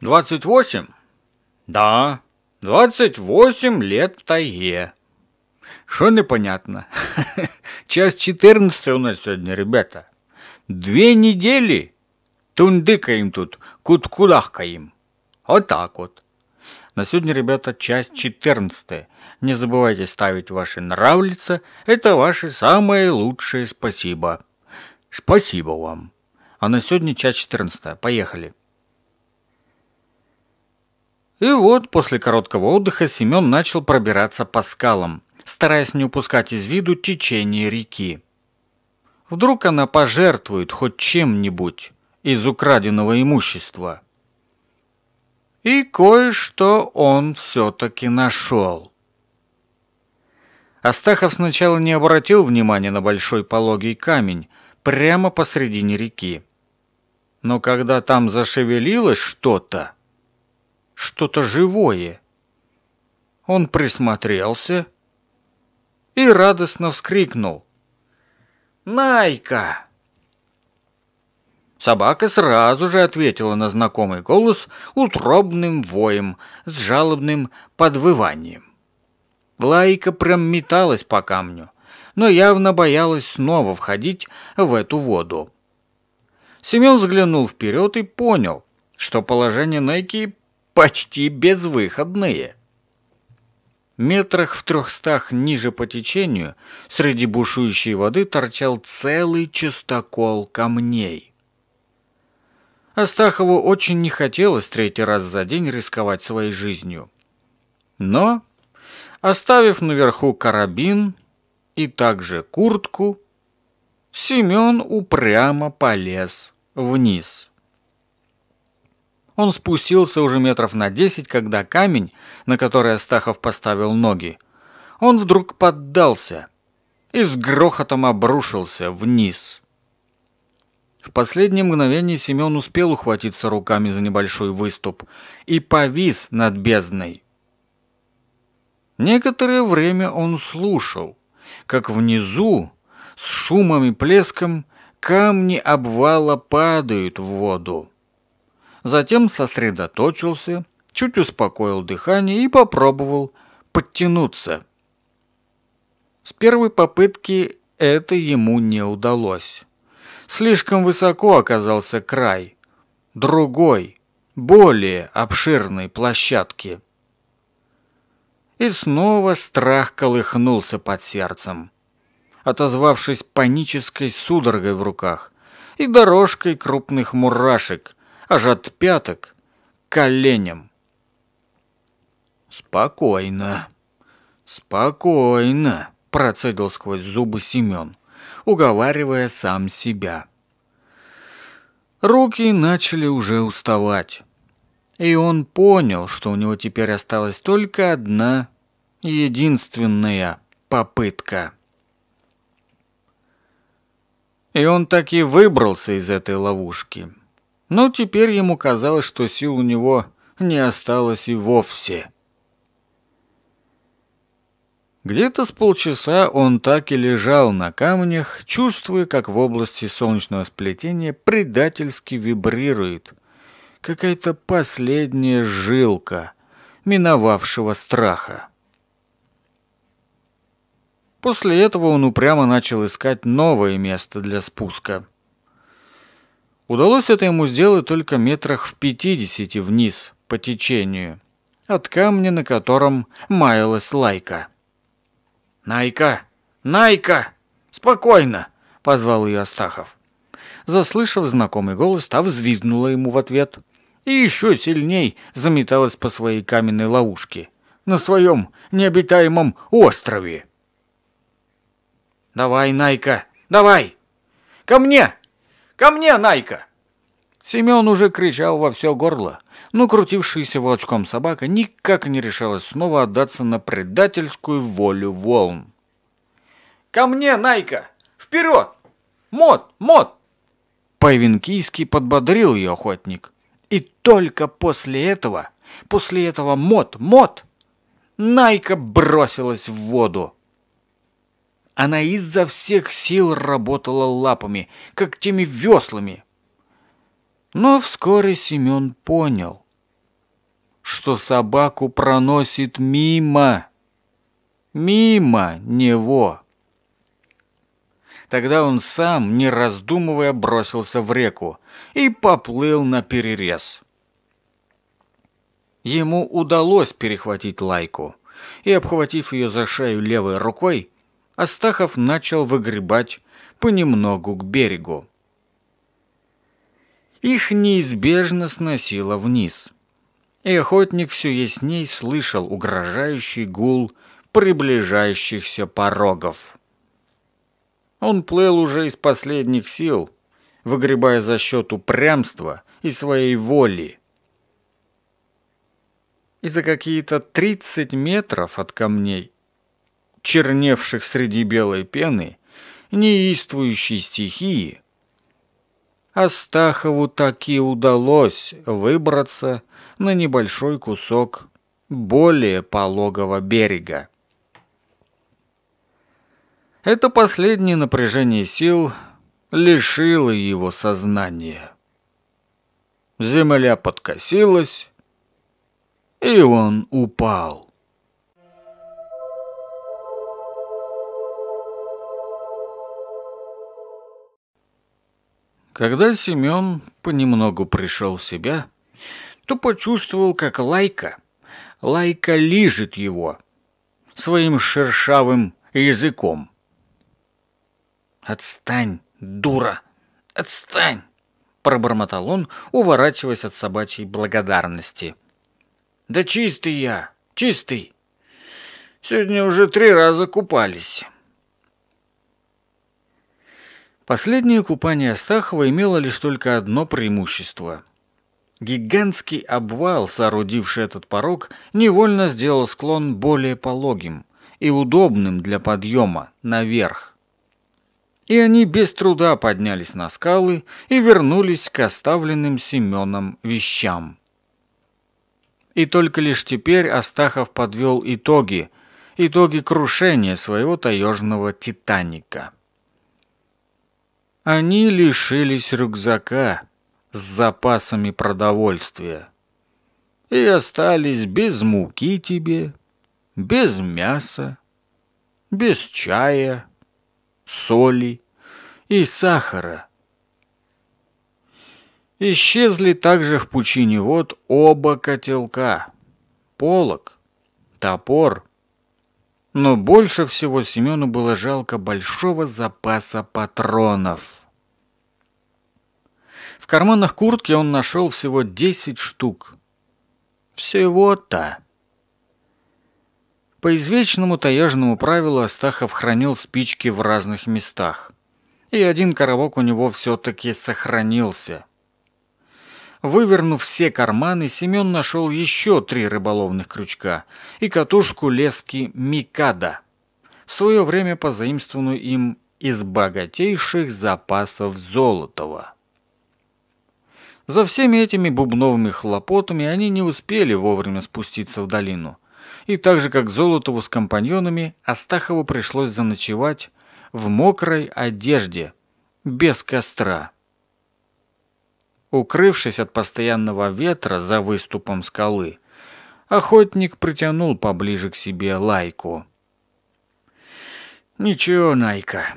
«Двадцать восемь?» «Да, двадцать восемь лет в тайге». Что непонятно? Час четырнадцатый у нас сегодня, ребята. Две недели тундыкаем тут, куткудахкаем. Вот так вот. На сегодня, ребята, часть 14. Не забывайте ставить ваши нравлица. Это ваше самое лучшее спасибо. Спасибо вам. А на сегодня часть 14. Поехали. И вот после короткого отдыха Семен начал пробираться по скалам, стараясь не упускать из виду течение реки. Вдруг она пожертвует хоть чем-нибудь из украденного имущества. И кое-что он все-таки нашел. Астахов сначала не обратил внимания на большой пологий камень прямо посредине реки. Но когда там зашевелилось что-то, что-то живое. Он присмотрелся и радостно вскрикнул. «Найка!» Собака сразу же ответила на знакомый голос утробным воем с жалобным подвыванием. Лайка металась по камню, но явно боялась снова входить в эту воду. Семен взглянул вперед и понял, что положение Найки почти безвыходные. Метрах в трехстах ниже по течению среди бушующей воды торчал целый частокол камней. Астахову очень не хотелось третий раз за день рисковать своей жизнью. Но, оставив наверху карабин и также куртку, Семен упрямо полез вниз. Он спустился уже метров на десять, когда камень, на который Астахов поставил ноги, он вдруг поддался и с грохотом обрушился вниз. В последнее мгновение Семен успел ухватиться руками за небольшой выступ и повис над бездной. Некоторое время он слушал, как внизу с шумом и плеском камни обвала падают в воду затем сосредоточился, чуть успокоил дыхание и попробовал подтянуться. С первой попытки это ему не удалось. Слишком высоко оказался край другой, более обширной площадки. И снова страх колыхнулся под сердцем, отозвавшись панической судорогой в руках и дорожкой крупных мурашек, аж от пяток коленям. «Спокойно, спокойно», — процедил сквозь зубы Семен, уговаривая сам себя. Руки начали уже уставать. И он понял, что у него теперь осталась только одна, единственная попытка. И он так и выбрался из этой ловушки — но теперь ему казалось, что сил у него не осталось и вовсе. Где-то с полчаса он так и лежал на камнях, чувствуя, как в области солнечного сплетения предательски вибрирует какая-то последняя жилка миновавшего страха. После этого он упрямо начал искать новое место для спуска. Удалось это ему сделать только метрах в пятидесяти вниз по течению, от камня, на котором маялась лайка. «Найка! Найка! Спокойно!» — позвал ее Астахов. Заслышав знакомый голос, та взвизгнула ему в ответ и еще сильней заметалась по своей каменной ловушке на своем необитаемом острове. «Давай, Найка, давай! Ко мне!» Ко мне, Найка!» Семен уже кричал во все горло, но крутившаяся волчком собака никак не решалась снова отдаться на предательскую волю волн. «Ко мне, Найка! Вперед! Мод! Мод!» Пайвинкийский подбодрил ее охотник. И только после этого, после этого мод, мод, Найка бросилась в воду. Она изо всех сил работала лапами, как теми веслами. Но вскоре Семен понял, что собаку проносит мимо, мимо него. Тогда он сам, не раздумывая, бросился в реку и поплыл на перерез. Ему удалось перехватить лайку и, обхватив ее за шею левой рукой, Астахов начал выгребать понемногу к берегу. Их неизбежно сносило вниз. И охотник все ясней слышал угрожающий гул приближающихся порогов. Он плыл уже из последних сил, выгребая за счет упрямства и своей воли. И за какие-то 30 метров от камней черневших среди белой пены, неистующей стихии, Астахову таки удалось выбраться на небольшой кусок более пологого берега. Это последнее напряжение сил лишило его сознания. Земля подкосилась, и он упал. Когда Семен понемногу пришел в себя, то почувствовал, как лайка, лайка лижет его своим шершавым языком. «Отстань, дура! Отстань!» — пробормотал он, уворачиваясь от собачьей благодарности. «Да чистый я, чистый! Сегодня уже три раза купались». Последнее купание Астахова имело лишь только одно преимущество. Гигантский обвал, соорудивший этот порог, невольно сделал склон более пологим и удобным для подъема наверх. И они без труда поднялись на скалы и вернулись к оставленным Семеном вещам. И только лишь теперь Астахов подвел итоги, итоги крушения своего таежного «Титаника». Они лишились рюкзака с запасами продовольствия и остались без муки тебе, без мяса, без чая, соли и сахара. Исчезли также в пучине вод оба котелка, полок, топор – но больше всего Семену было жалко большого запаса патронов. В карманах куртки он нашел всего 10 штук. Всего-то. По извечному таежному правилу Астахов хранил спички в разных местах. И один коробок у него все-таки сохранился – Вывернув все карманы, Семен нашел еще три рыболовных крючка и катушку лески «Микада», в свое время позаимствованную им из богатейших запасов золотого. За всеми этими бубновыми хлопотами они не успели вовремя спуститься в долину. И так же, как Золотову с компаньонами, Астахову пришлось заночевать в мокрой одежде, без костра. Укрывшись от постоянного ветра за выступом скалы, охотник притянул поближе к себе лайку. «Ничего, Найка,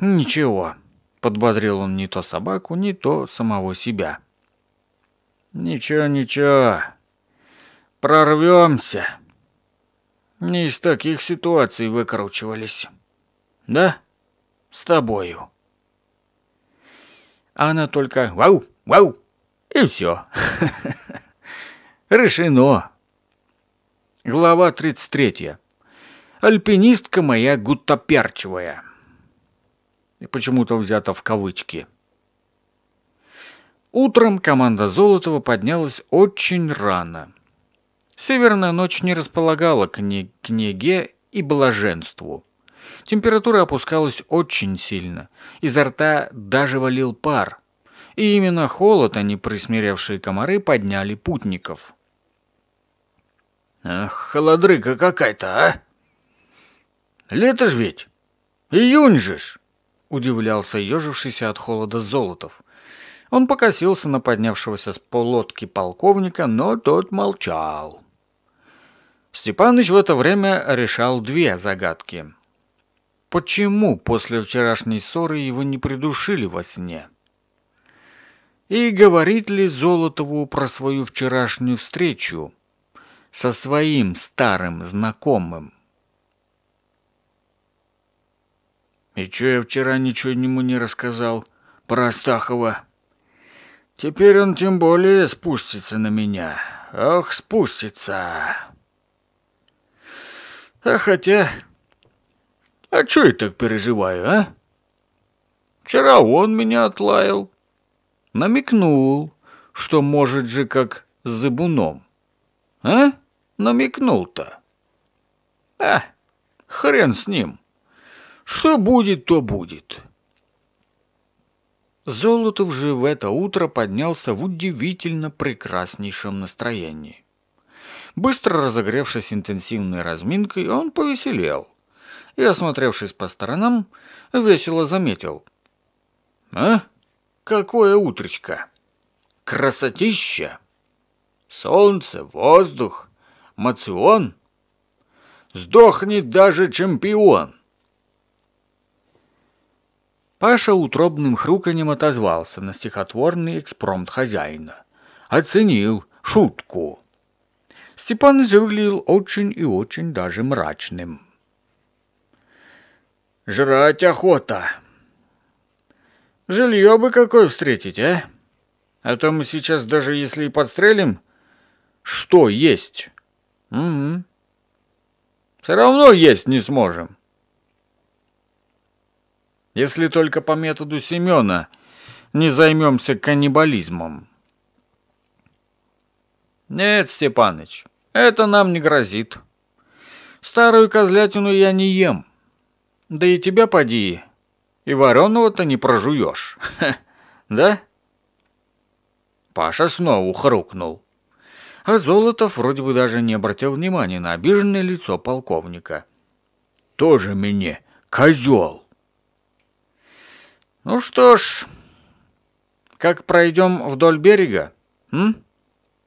ничего», — подбодрил он не то собаку, не то самого себя. «Ничего, ничего, прорвемся. Не из таких ситуаций выкручивались. Да? С тобою». Она только «Вау!» Вау! И все. Решено. Глава 33. Альпинистка моя гуттаперчевая. Почему-то взята в кавычки. Утром команда Золотова поднялась очень рано. Северная ночь не располагала к, книге к неге и блаженству. Температура опускалась очень сильно. Изо рта даже валил пар. И именно холод, а не присмиревшие комары подняли путников. «Ах, холодрыга какая-то, а! Лето ж ведь! Июнь же ж!» — удивлялся ежившийся от холода Золотов. Он покосился на поднявшегося с полотки полковника, но тот молчал. Степаныч в это время решал две загадки. Почему после вчерашней ссоры его не придушили во сне? — и говорит ли Золотову про свою вчерашнюю встречу со своим старым знакомым. И чё я вчера ничего ему не рассказал про Астахова? Теперь он тем более спустится на меня. Ох, спустится. А хотя... А чё я так переживаю, а? Вчера он меня отлаял, Намекнул, что может же как с зыбуном. А? Намекнул-то. А, хрен с ним. Что будет, то будет. Золотов же в это утро поднялся в удивительно прекраснейшем настроении. Быстро разогревшись интенсивной разминкой, он повеселел и, осмотревшись по сторонам, весело заметил. «А? Какое утречко! Красотища! Солнце, воздух, мацион. Сдохнет даже чемпион. Паша утробным хруканем отозвался на стихотворный экспромт хозяина. Оценил шутку. Степан выглядел очень и очень даже мрачным. «Жрать охота!» Жилье бы какое встретить, а? А то мы сейчас даже если и подстрелим, что есть? Угу. Все равно есть не сможем. Если только по методу Семена не займемся каннибализмом. Нет, Степаныч, это нам не грозит. Старую козлятину я не ем. Да и тебя поди, и вареного-то не прожуешь. Ха, да?» Паша снова ухрукнул. А Золотов вроде бы даже не обратил внимания на обиженное лицо полковника. «Тоже мне, козел!» «Ну что ж, как пройдем вдоль берега, м?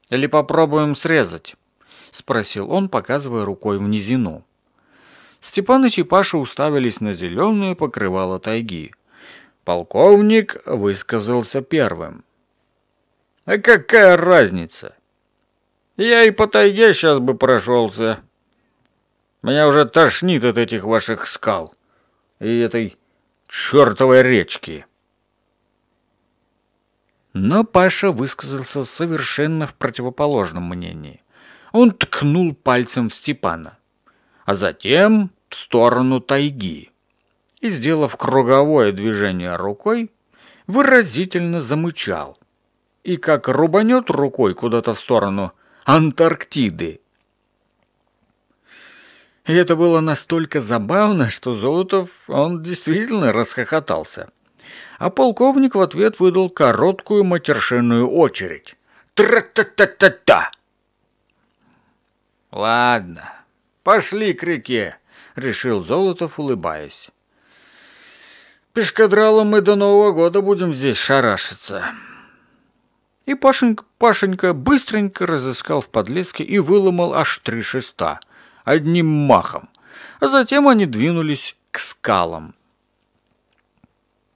Или попробуем срезать?» — спросил он, показывая рукой в низину. Степаныч и Паша уставились на зеленое покрывало тайги. Полковник высказался первым. «А какая разница? Я и по тайге сейчас бы прошелся. Меня уже тошнит от этих ваших скал и этой чертовой речки». Но Паша высказался совершенно в противоположном мнении. Он ткнул пальцем в Степана а затем в сторону тайги. И, сделав круговое движение рукой, выразительно замычал. И как рубанет рукой куда-то в сторону Антарктиды. И это было настолько забавно, что Золотов, он действительно расхохотался. А полковник в ответ выдал короткую матершинную очередь. «Тра-та-та-та-та!» «Ладно», «Пошли к реке!» — решил Золотов, улыбаясь. «Пешкадралом мы до Нового года будем здесь шарашиться». И Пашенька, Пашенька быстренько разыскал в подлеске и выломал аж три шеста одним махом. А затем они двинулись к скалам.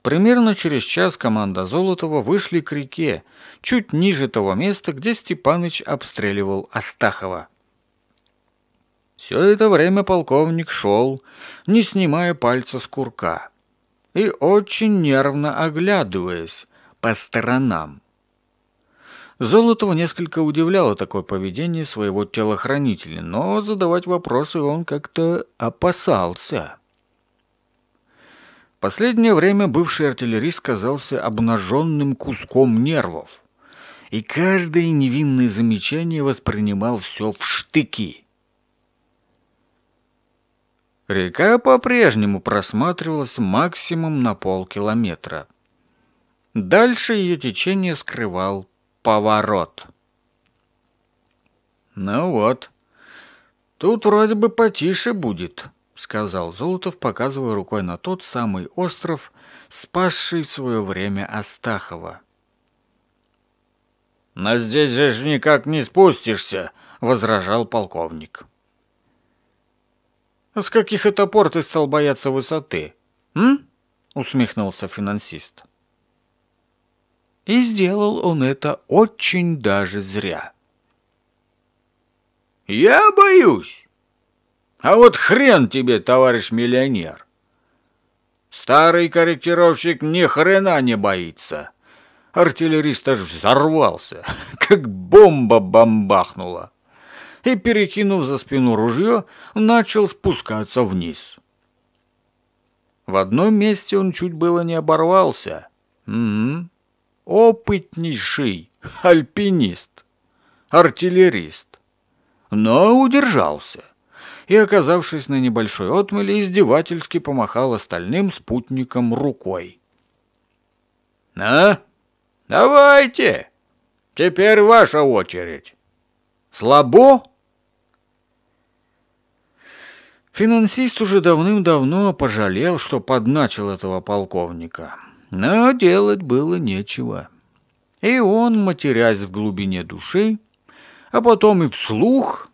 Примерно через час команда Золотова вышли к реке, чуть ниже того места, где Степаныч обстреливал Астахова. Все это время полковник шел, не снимая пальца с курка, и очень нервно оглядываясь по сторонам. Золотого несколько удивляло такое поведение своего телохранителя, но задавать вопросы он как-то опасался. В последнее время бывший артиллерист казался обнаженным куском нервов, и каждое невинное замечание воспринимал все в штыки. Река по-прежнему просматривалась максимум на полкилометра. Дальше ее течение скрывал поворот. «Ну вот, тут вроде бы потише будет», — сказал Золотов, показывая рукой на тот самый остров, спасший в свое время Астахова. «Но здесь же никак не спустишься», — возражал полковник. «С каких это пор ты стал бояться высоты?» «М?» — усмехнулся финансист. И сделал он это очень даже зря. «Я боюсь! А вот хрен тебе, товарищ миллионер! Старый корректировщик ни хрена не боится!» Артиллерист аж взорвался, как бомба бомбахнула и, перекинув за спину ружье, начал спускаться вниз. В одном месте он чуть было не оборвался. Угу. Опытнейший альпинист, артиллерист. Но удержался и, оказавшись на небольшой отмеле, издевательски помахал остальным спутникам рукой. «На, давайте! Теперь ваша очередь!» «Слабо?» Финансист уже давным-давно пожалел, что подначил этого полковника. Но делать было нечего. И он, матерясь в глубине души, а потом и вслух,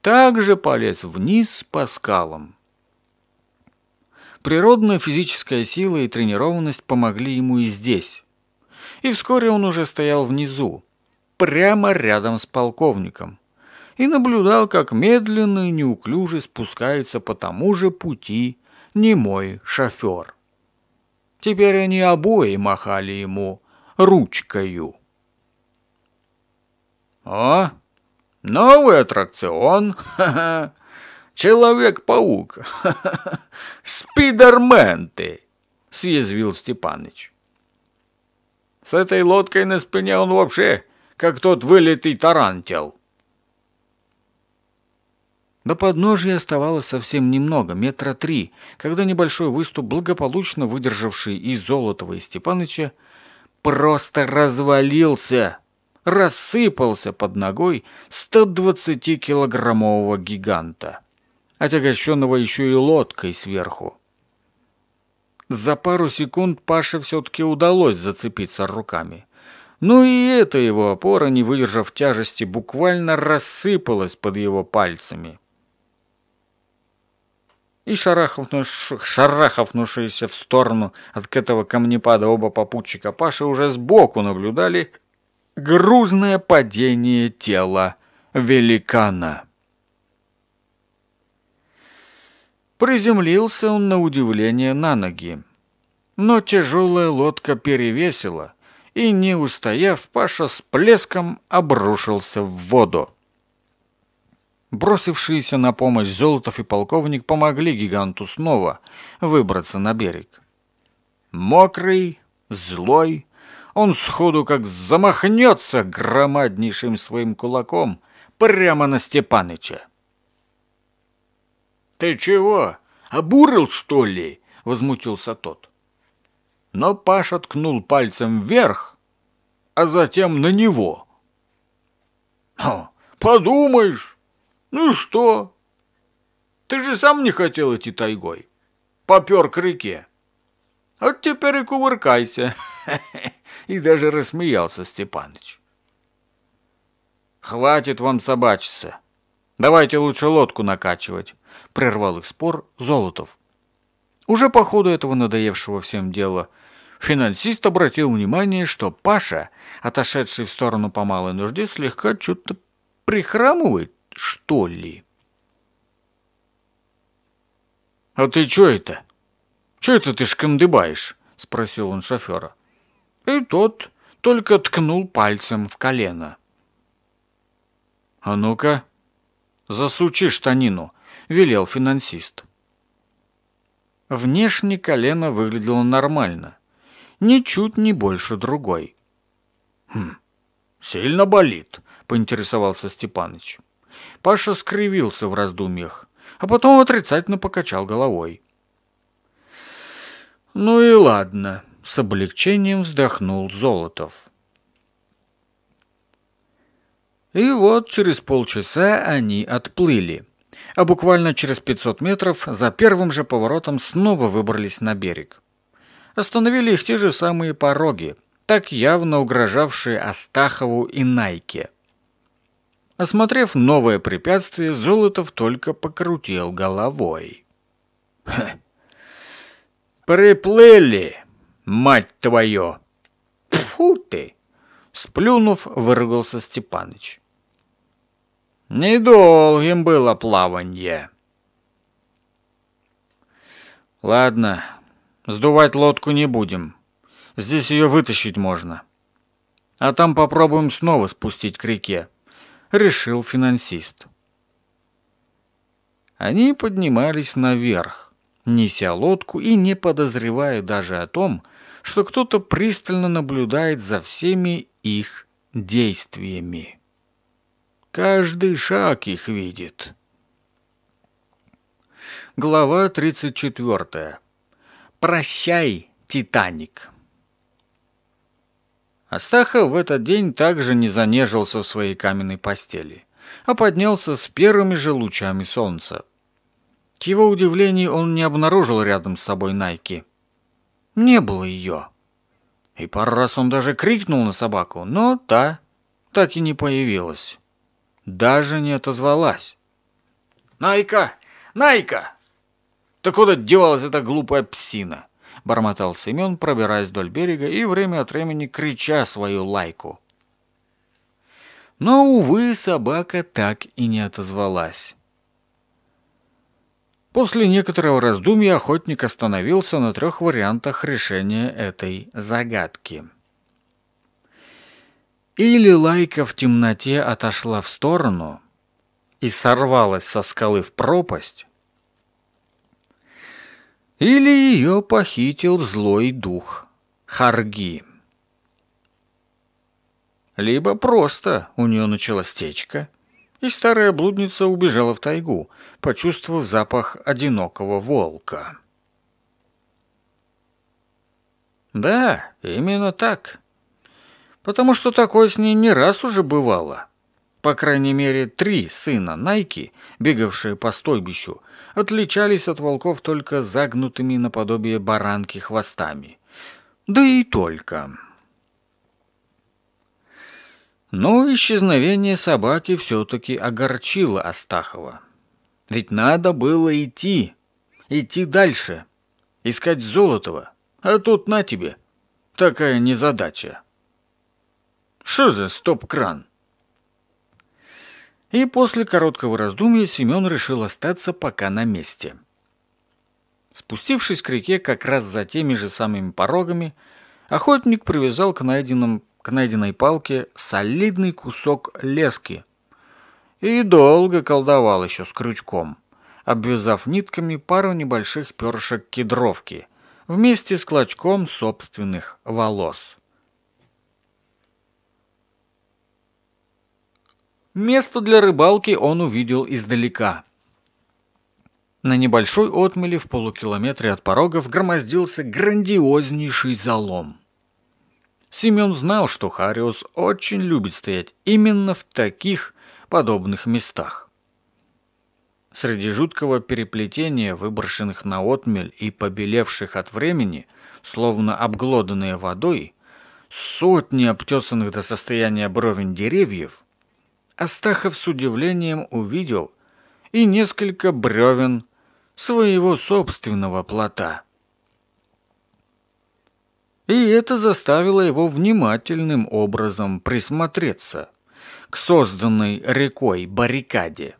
также полез вниз по скалам. Природная физическая сила и тренированность помогли ему и здесь. И вскоре он уже стоял внизу, прямо рядом с полковником, и наблюдал, как медленно и неуклюже спускается по тому же пути немой шофер. Теперь они обои махали ему ручкою. «О, «А? новый аттракцион! Человек-паук! Спидермен ты!» — съязвил Степаныч. С этой лодкой на спине он вообще как тот вылитый тарантел. До подножья оставалось совсем немного, метра три, когда небольшой выступ, благополучно выдержавший и Золотого, и Степаныча, просто развалился, рассыпался под ногой 120-килограммового гиганта, отягощенного еще и лодкой сверху. За пару секунд Паше все-таки удалось зацепиться руками. Ну и эта его опора, не выдержав тяжести, буквально рассыпалась под его пальцами и, шарахнувши, шарахнувшиеся в сторону от этого камнепада оба попутчика Паши уже сбоку наблюдали грузное падение тела великана. Приземлился он на удивление на ноги. Но тяжелая лодка перевесила, и, не устояв, Паша с плеском обрушился в воду. Бросившиеся на помощь Золотов и полковник помогли гиганту снова выбраться на берег. Мокрый, злой, он сходу как замахнется громаднейшим своим кулаком прямо на Степаныча. «Ты чего, обурил, что ли?» — возмутился тот. Но Паша ткнул пальцем вверх, а затем на него. «Подумаешь, ну что? Ты же сам не хотел идти тайгой. Попер к реке. Вот теперь и кувыркайся. И даже рассмеялся Степаныч. Хватит вам собачиться. Давайте лучше лодку накачивать. Прервал их спор Золотов. Уже по ходу этого надоевшего всем дела финансист обратил внимание, что Паша, отошедший в сторону по малой нужде, слегка что-то прихрамывает что ли. «А ты чё это? Чё это ты шкандыбаешь?» — спросил он шофера. И тот только ткнул пальцем в колено. «А ну-ка, засучи штанину!» — велел финансист. Внешне колено выглядело нормально, ничуть не больше другой. «Хм, сильно болит», — поинтересовался Степаныч. Паша скривился в раздумьях, а потом отрицательно покачал головой. «Ну и ладно», — с облегчением вздохнул Золотов. И вот через полчаса они отплыли, а буквально через 500 метров за первым же поворотом снова выбрались на берег. Остановили их те же самые пороги, так явно угрожавшие Астахову и Найке. Осмотрев новое препятствие, Золотов только покрутил головой. Ха. «Приплыли, мать твою!» «Тьфу ты!» — сплюнув, выругался Степаныч. «Недолгим было плаванье». «Ладно, сдувать лодку не будем. Здесь ее вытащить можно. А там попробуем снова спустить к реке решил финансист. Они поднимались наверх, неся лодку и не подозревая даже о том, что кто-то пристально наблюдает за всеми их действиями. Каждый шаг их видит. Глава 34. Прощай, Титаник. Астахов в этот день также не занежился в своей каменной постели, а поднялся с первыми же лучами солнца. К его удивлению, он не обнаружил рядом с собой Найки. Не было ее. И пару раз он даже крикнул на собаку, но та так и не появилась. Даже не отозвалась. «Найка! Найка!» «Ты куда девалась эта глупая псина?» — бормотал Семен, пробираясь вдоль берега и время от времени крича свою лайку. Но, увы, собака так и не отозвалась. После некоторого раздумья охотник остановился на трех вариантах решения этой загадки. Или лайка в темноте отошла в сторону и сорвалась со скалы в пропасть, или ее похитил злой дух Харги. Либо просто у нее началась течка, и старая блудница убежала в тайгу, почувствовав запах одинокого волка. Да, именно так. Потому что такое с ней не раз уже бывало. По крайней мере, три сына Найки, бегавшие по стойбищу, отличались от волков только загнутыми наподобие баранки хвостами. Да и только. Но исчезновение собаки все-таки огорчило Астахова. Ведь надо было идти, идти дальше, искать Золотого. А тут на тебе, такая незадача. Что за стоп-кран? — и после короткого раздумья Семен решил остаться пока на месте. Спустившись к реке как раз за теми же самыми порогами, охотник привязал к, найденным, к найденной палке солидный кусок лески и долго колдовал еще с крючком, обвязав нитками пару небольших перышек кедровки вместе с клочком собственных волос. Место для рыбалки он увидел издалека. На небольшой отмеле в полукилометре от порогов громоздился грандиознейший залом. Семен знал, что Хариус очень любит стоять именно в таких подобных местах. Среди жуткого переплетения выброшенных на отмель и побелевших от времени, словно обглоданные водой, сотни обтесанных до состояния бровен деревьев, Астахов с удивлением увидел и несколько бревен своего собственного плота. И это заставило его внимательным образом присмотреться к созданной рекой баррикаде.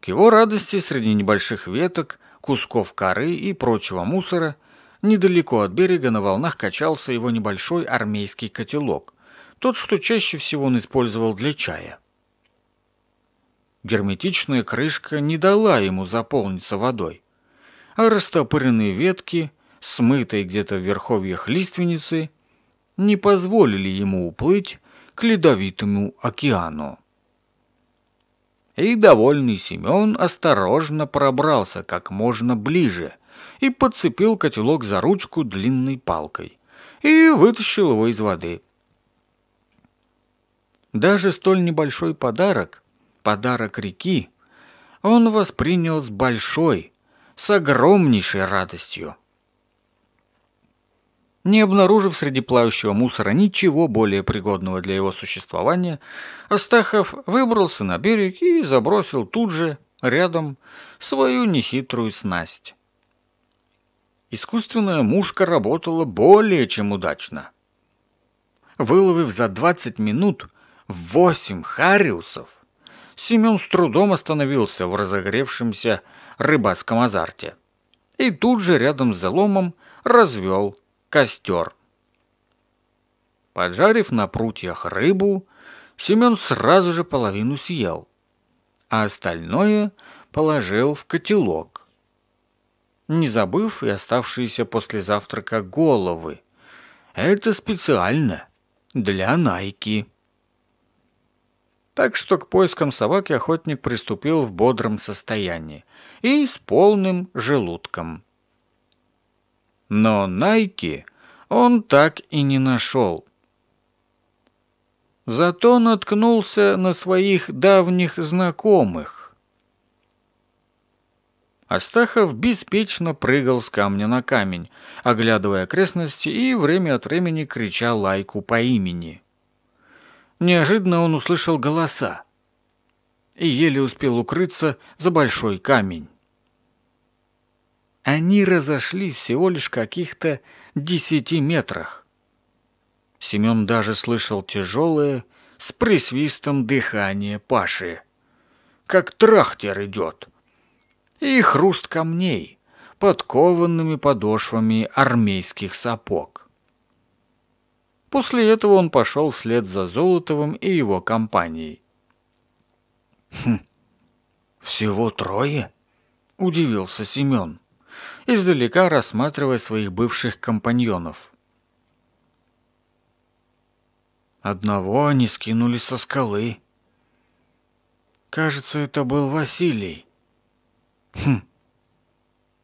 К его радости среди небольших веток, кусков коры и прочего мусора недалеко от берега на волнах качался его небольшой армейский котелок, тот, что чаще всего он использовал для чая. Герметичная крышка не дала ему заполниться водой, а растопыренные ветки, смытые где-то в верховьях лиственницы, не позволили ему уплыть к ледовитому океану. И довольный Семен осторожно пробрался как можно ближе и подцепил котелок за ручку длинной палкой и вытащил его из воды – даже столь небольшой подарок, подарок реки, он воспринял с большой, с огромнейшей радостью. Не обнаружив среди плавающего мусора ничего более пригодного для его существования, Астахов выбрался на берег и забросил тут же, рядом, свою нехитрую снасть. Искусственная мушка работала более чем удачно. Выловив за 20 минут Восемь хариусов! Семен с трудом остановился в разогревшемся рыбацком азарте. И тут же рядом с заломом развел костер. Поджарив на прутьях рыбу, Семен сразу же половину съел, а остальное положил в котелок, не забыв и оставшиеся после завтрака головы. Это специально для Найки. Так что к поискам собаки охотник приступил в бодром состоянии и с полным желудком. Но Найки он так и не нашел. Зато наткнулся на своих давних знакомых. Астахов беспечно прыгал с камня на камень, оглядывая окрестности и время от времени крича лайку по имени – неожиданно он услышал голоса и еле успел укрыться за большой камень. Они разошлись всего лишь каких-то десяти метрах. Семен даже слышал тяжелое, с присвистом дыхание Паши, как трахтер идет, и хруст камней подкованными подошвами армейских сапог. После этого он пошел вслед за Золотовым и его компанией. «Хм, всего трое?» – удивился Семен, издалека рассматривая своих бывших компаньонов. Одного они скинули со скалы. Кажется, это был Василий. Хм,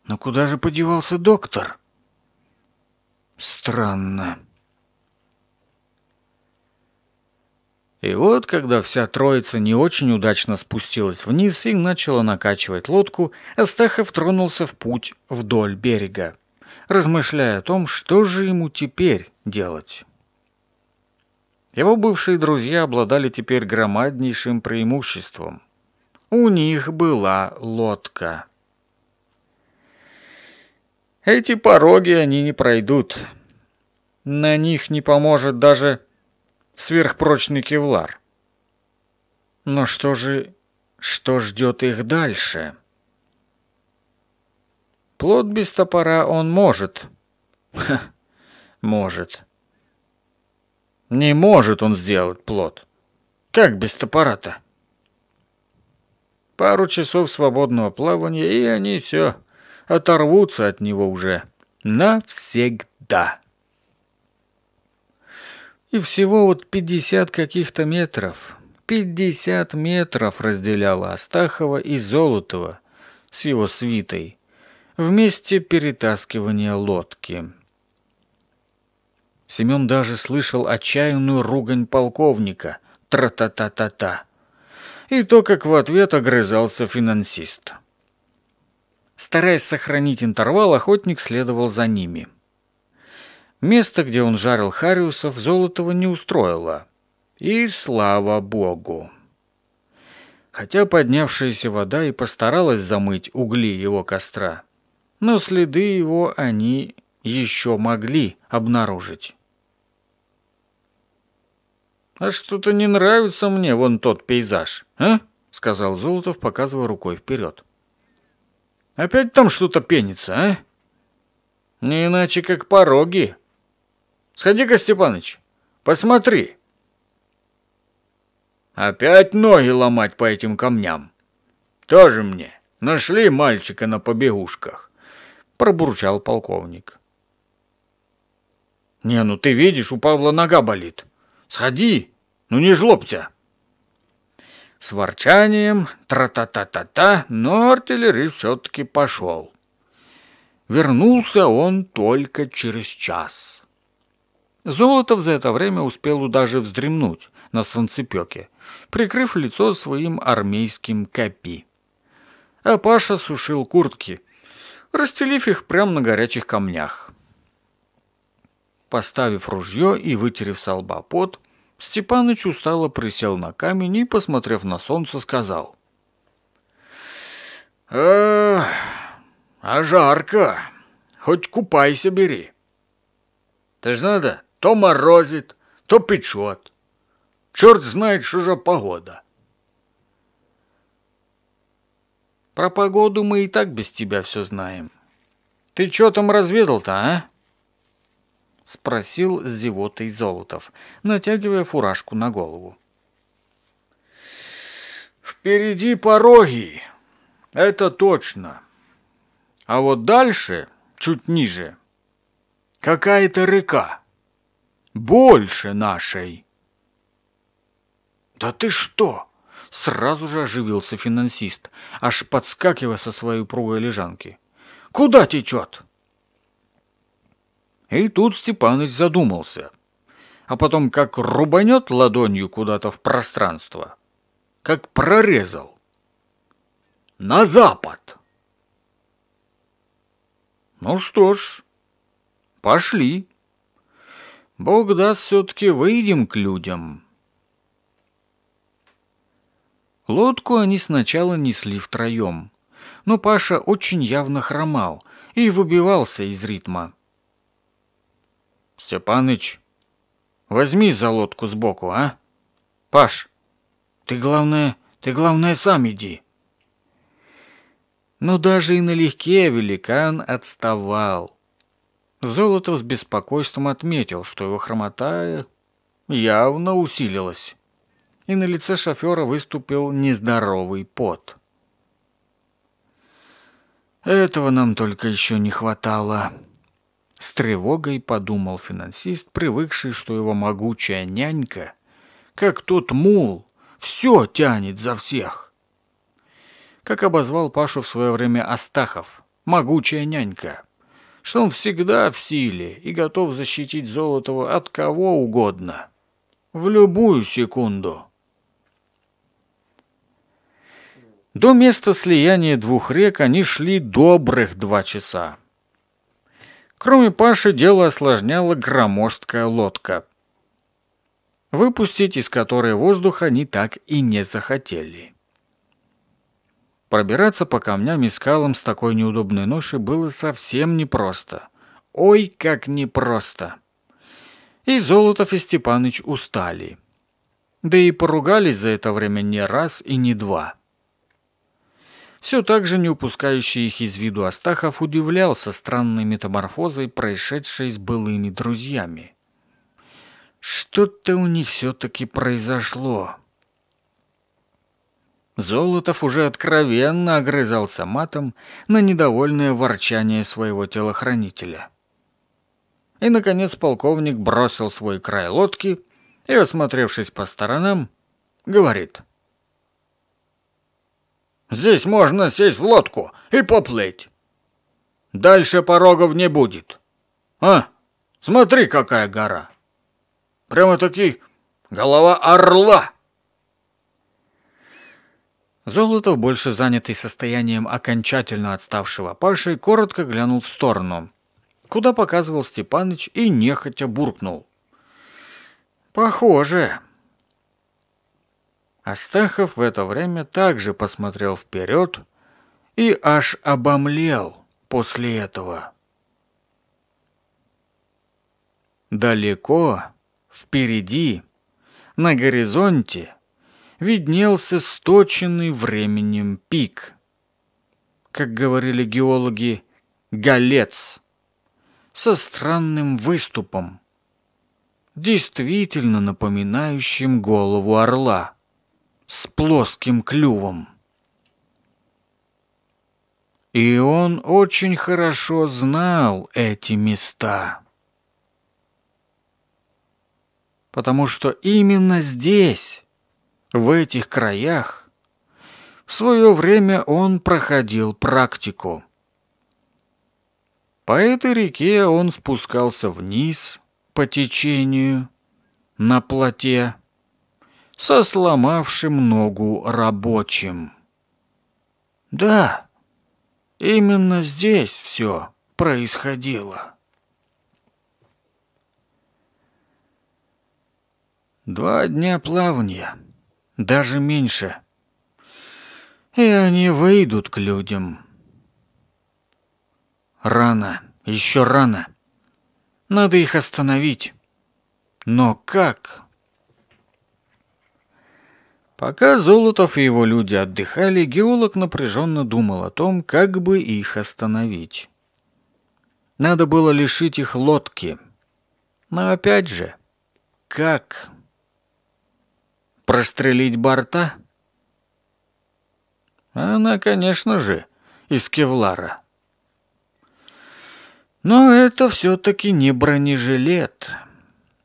но куда же подевался доктор? Странно. И вот, когда вся троица не очень удачно спустилась вниз и начала накачивать лодку, Астахов тронулся в путь вдоль берега, размышляя о том, что же ему теперь делать. Его бывшие друзья обладали теперь громаднейшим преимуществом. У них была лодка. Эти пороги они не пройдут. На них не поможет даже сверхпрочный кевлар. Но что же, что ждет их дальше? Плод без топора он может. Ха, может. Не может он сделать плод. Как без топора-то? Пару часов свободного плавания, и они все оторвутся от него уже навсегда. И всего вот пятьдесят каких-то метров. Пятьдесят метров разделяло Астахова и Золотова с его свитой вместе перетаскивания лодки. Семен даже слышал отчаянную ругань полковника «тра-та-та-та-та» и то, как в ответ огрызался финансист. Стараясь сохранить интервал, охотник следовал за ними – Место, где он жарил Хариусов, Золотова не устроило. И слава богу. Хотя поднявшаяся вода и постаралась замыть угли его костра, но следы его они еще могли обнаружить. «А что-то не нравится мне вон тот пейзаж, а?» — сказал Золотов, показывая рукой вперед. «Опять там что-то пенится, а?» «Не иначе, как пороги», Сходи-ка, Степаныч, посмотри. Опять ноги ломать по этим камням. Тоже мне. Нашли мальчика на побегушках. Пробурчал полковник. Не, ну ты видишь, у Павла нога болит. Сходи, ну не жлобься. С ворчанием, тра-та-та-та-та, но артиллерист все-таки пошел. Вернулся он только через час. Золотов за это время успел даже вздремнуть на солнцепеке, прикрыв лицо своим армейским копи. А Паша сушил куртки, расстелив их прямо на горячих камнях. Поставив ружье и вытерев со лба пот, Степаныч устало присел на камень и, посмотрев на солнце, сказал. «Э, а жарко! Хоть купайся бери!» «Ты ж надо то морозит, то печет. Черт знает, что за погода. Про погоду мы и так без тебя все знаем. Ты что там разведал-то, а? Спросил с зевотой Золотов, натягивая фуражку на голову. Впереди пороги, это точно. А вот дальше, чуть ниже, какая-то река. Больше нашей. Да ты что? Сразу же оживился финансист, аж подскакивая со своей упругой лежанки. Куда течет? И тут Степаныч задумался, а потом как рубанет ладонью куда-то в пространство, как прорезал. На запад! Ну что ж, пошли. Бог даст, все-таки выйдем к людям. Лодку они сначала несли втроем, но Паша очень явно хромал и выбивался из ритма. «Степаныч, возьми за лодку сбоку, а? Паш, ты главное, ты главное сам иди». Но даже и налегке великан отставал. Золотов с беспокойством отметил, что его хромота явно усилилась, и на лице шофера выступил нездоровый пот. «Этого нам только еще не хватало», — с тревогой подумал финансист, привыкший, что его могучая нянька, как тот мул, все тянет за всех. Как обозвал Пашу в свое время Астахов, могучая нянька — что он всегда в силе и готов защитить Золотого от кого угодно. В любую секунду. До места слияния двух рек они шли добрых два часа. Кроме Паши, дело осложняла громоздкая лодка, выпустить из которой воздуха они так и не захотели. Пробираться по камням и скалам с такой неудобной ношей было совсем непросто. Ой, как непросто! И Золотов и Степаныч устали. Да и поругались за это время не раз и не два. Все так же не упускающий их из виду Астахов удивлялся странной метаморфозой, происшедшей с былыми друзьями. Что-то у них все-таки произошло. Золотов уже откровенно огрызался матом на недовольное ворчание своего телохранителя. И, наконец, полковник бросил свой край лодки и, осмотревшись по сторонам, говорит. «Здесь можно сесть в лодку и поплыть. Дальше порогов не будет. А, смотри, какая гора! Прямо-таки голова орла!» Золотов, больше занятый состоянием окончательно отставшего Паши, коротко глянул в сторону, куда показывал Степаныч и нехотя буркнул. «Похоже». Астахов в это время также посмотрел вперед и аж обомлел после этого. Далеко, впереди, на горизонте – виднелся сточенный временем пик. Как говорили геологи, галец со странным выступом, действительно напоминающим голову орла с плоским клювом. И он очень хорошо знал эти места. Потому что именно здесь в этих краях в свое время он проходил практику. По этой реке он спускался вниз по течению на плоте со сломавшим ногу рабочим. Да, именно здесь все происходило. Два дня плавания — даже меньше. И они выйдут к людям. Рано, еще рано. Надо их остановить. Но как? Пока Золотов и его люди отдыхали, геолог напряженно думал о том, как бы их остановить. Надо было лишить их лодки. Но опять же, как? Прострелить борта? Она, конечно же, из кевлара. Но это все-таки не бронежилет.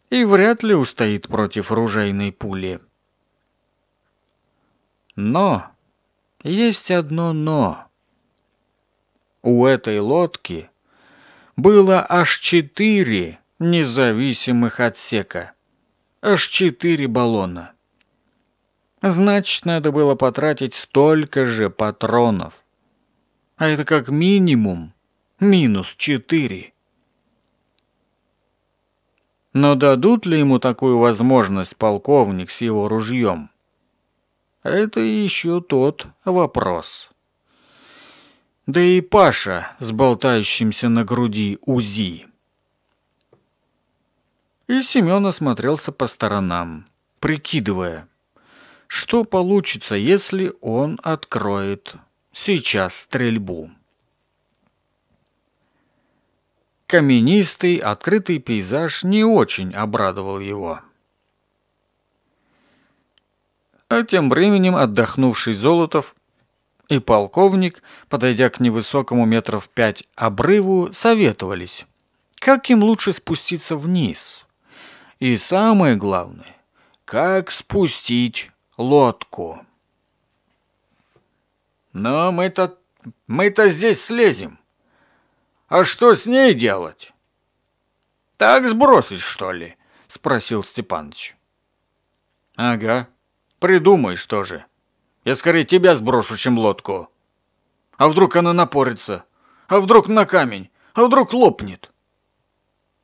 И вряд ли устоит против ружейной пули. Но есть одно «но». У этой лодки было аж четыре независимых отсека. Аж четыре баллона. Значит, надо было потратить столько же патронов. А это как минимум минус четыре. Но дадут ли ему такую возможность полковник с его ружьем? Это еще тот вопрос. Да и Паша с болтающимся на груди УЗИ. И Семен осмотрелся по сторонам, прикидывая – что получится, если он откроет сейчас стрельбу? Каменистый, открытый пейзаж не очень обрадовал его. А тем временем отдохнувший Золотов и полковник, подойдя к невысокому метров пять обрыву, советовались, как им лучше спуститься вниз. И самое главное, как спустить лодку. Но мы-то мы-то здесь слезем. А что с ней делать? Так сбросить, что ли? Спросил Степаныч. Ага. Придумай, что же. Я скорее тебя сброшу, чем лодку. А вдруг она напорится? А вдруг на камень? А вдруг лопнет?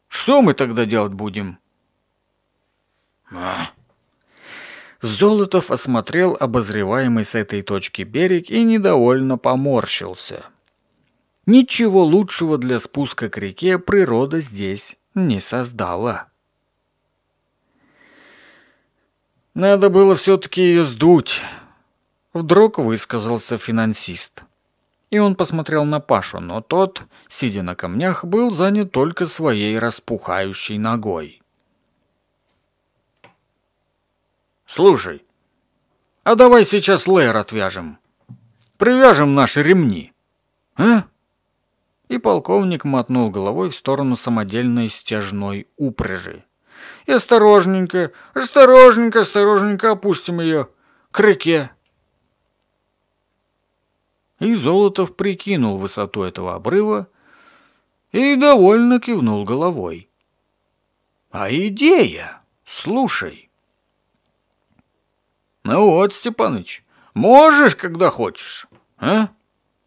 Что мы тогда делать будем? А, Золотов осмотрел обозреваемый с этой точки берег и недовольно поморщился. Ничего лучшего для спуска к реке природа здесь не создала. «Надо было все-таки ее сдуть», — вдруг высказался финансист. И он посмотрел на Пашу, но тот, сидя на камнях, был занят только своей распухающей ногой. Слушай, а давай сейчас лейер отвяжем. Привяжем наши ремни. А? И полковник мотнул головой в сторону самодельной стяжной упряжи. И осторожненько, осторожненько, осторожненько опустим ее к реке. И Золотов прикинул высоту этого обрыва и довольно кивнул головой. «А идея! Слушай!» Ну вот, Степаныч, можешь, когда хочешь, а?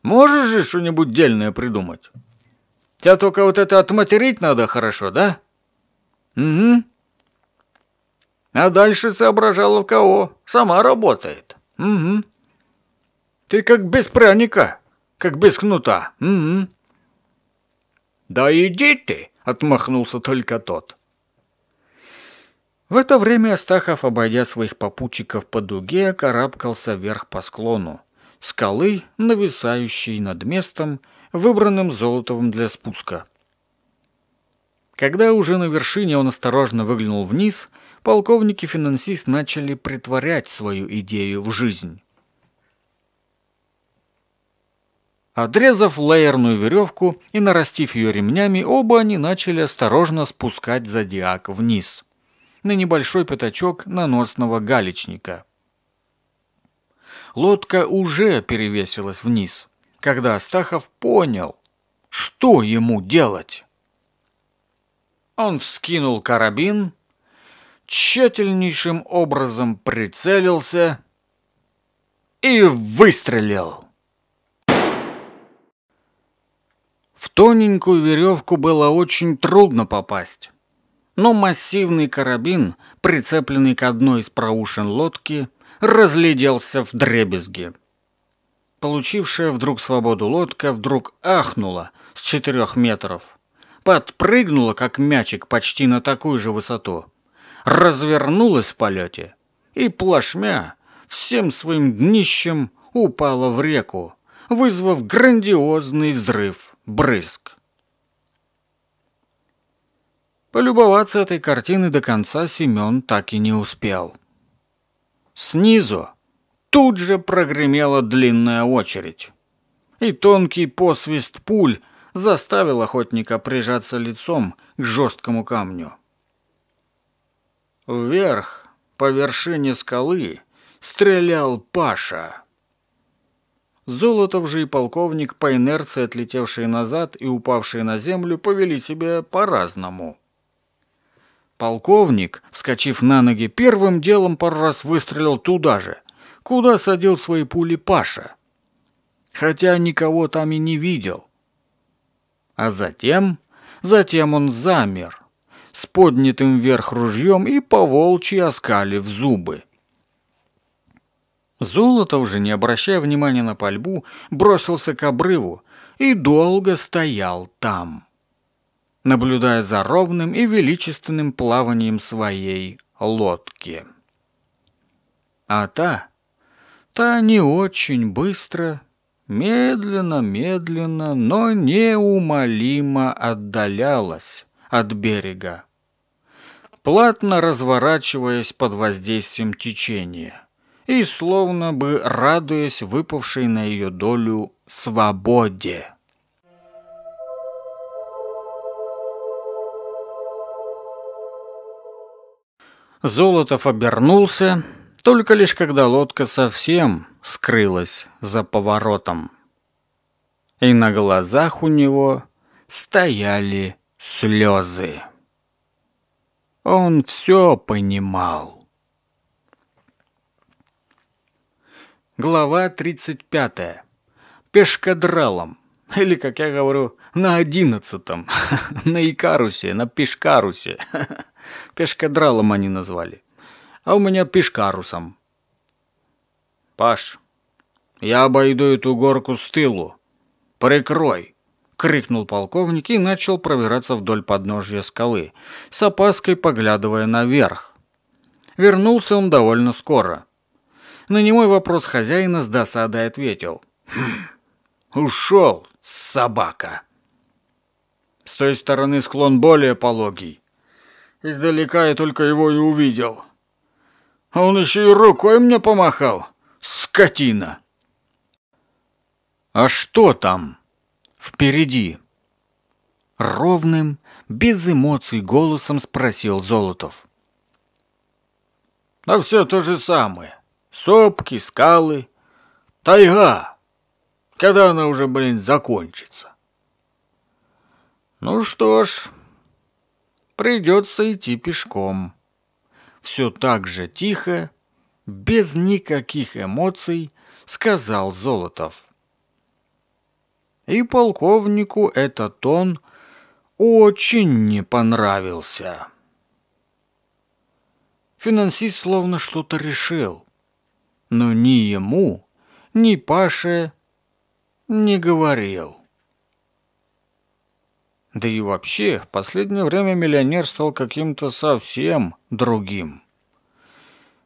Можешь же что-нибудь дельное придумать? Тебя только вот это отматерить надо хорошо, да? Угу. А дальше соображала в кого. Сама работает. Угу. Ты как без пряника, как без кнута. Угу. Да иди ты, отмахнулся только тот. В это время Астахов, обойдя своих попутчиков по дуге, карабкался вверх по склону, скалы, нависающие над местом, выбранным Золотовым для спуска. Когда уже на вершине он осторожно выглянул вниз, полковники финансист начали притворять свою идею в жизнь. Отрезав лейерную веревку и нарастив ее ремнями, оба они начали осторожно спускать зодиак вниз на небольшой пятачок наносного галечника. Лодка уже перевесилась вниз, когда Астахов понял, что ему делать. Он вскинул карабин, тщательнейшим образом прицелился и выстрелил. В тоненькую веревку было очень трудно попасть но массивный карабин, прицепленный к одной из проушин лодки, разлетелся в дребезги. Получившая вдруг свободу лодка вдруг ахнула с четырех метров, подпрыгнула, как мячик, почти на такую же высоту, развернулась в полете и плашмя всем своим днищем упала в реку, вызвав грандиозный взрыв брызг. Полюбоваться этой картиной до конца Семен так и не успел. Снизу тут же прогремела длинная очередь. И тонкий посвист пуль заставил охотника прижаться лицом к жесткому камню. Вверх, по вершине скалы, стрелял Паша. Золотов же и полковник, по инерции отлетевшие назад и упавшие на землю, повели себя по-разному. Полковник, вскочив на ноги, первым делом пару раз выстрелил туда же, куда садил свои пули Паша. Хотя никого там и не видел. А затем... Затем он замер, с поднятым вверх ружьем и по волчьи в зубы. Золотов же, не обращая внимания на пальбу, бросился к обрыву и долго стоял там наблюдая за ровным и величественным плаванием своей лодки. А та, та не очень быстро, медленно-медленно, но неумолимо отдалялась от берега, платно разворачиваясь под воздействием течения и словно бы радуясь выпавшей на ее долю свободе. Золотов обернулся, только лишь когда лодка совсем скрылась за поворотом. И на глазах у него стояли слезы. Он все понимал. Глава тридцать 35. Пешкадралом. Или, как я говорю, на одиннадцатом, на Икарусе, на Пешкарусе. Пешкадралом они назвали. А у меня Пешкарусом. «Паш, я обойду эту горку с тылу. Прикрой!» — крикнул полковник и начал пробираться вдоль подножья скалы, с опаской поглядывая наверх. Вернулся он довольно скоро. На немой вопрос хозяина с досадой ответил. «Хм, «Ушел! собака. С той стороны склон более пологий. Издалека я только его и увидел. А он еще и рукой мне помахал. Скотина! А что там? Впереди. Ровным, без эмоций голосом спросил Золотов. А все то же самое. Сопки, скалы, тайга. Когда она уже, блин, закончится? Ну что ж, придется идти пешком. Все так же тихо, без никаких эмоций, сказал Золотов. И полковнику этот тон очень не понравился. Финансист словно что-то решил, но ни ему, ни Паше не говорил. Да и вообще, в последнее время миллионер стал каким-то совсем другим.